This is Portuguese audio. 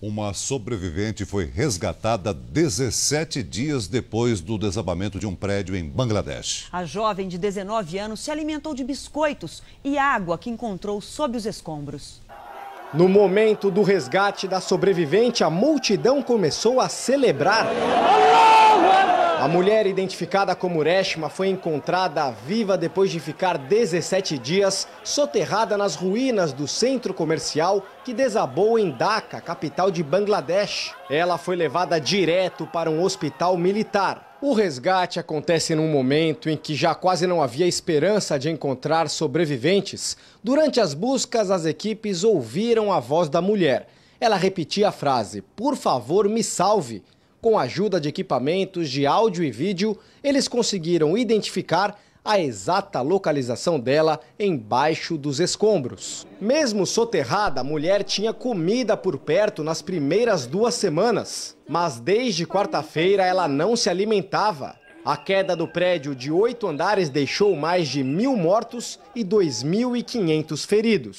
Uma sobrevivente foi resgatada 17 dias depois do desabamento de um prédio em Bangladesh. A jovem de 19 anos se alimentou de biscoitos e água que encontrou sob os escombros. No momento do resgate da sobrevivente, a multidão começou a celebrar. Allah! A mulher, identificada como Reshma, foi encontrada viva depois de ficar 17 dias soterrada nas ruínas do centro comercial que desabou em Dhaka, capital de Bangladesh. Ela foi levada direto para um hospital militar. O resgate acontece num momento em que já quase não havia esperança de encontrar sobreviventes. Durante as buscas, as equipes ouviram a voz da mulher. Ela repetia a frase: Por favor, me salve com a ajuda de equipamentos de áudio e vídeo, eles conseguiram identificar a exata localização dela embaixo dos escombros. Mesmo soterrada, a mulher tinha comida por perto nas primeiras duas semanas. Mas desde quarta-feira ela não se alimentava. A queda do prédio de oito andares deixou mais de mil mortos e 2.500 feridos.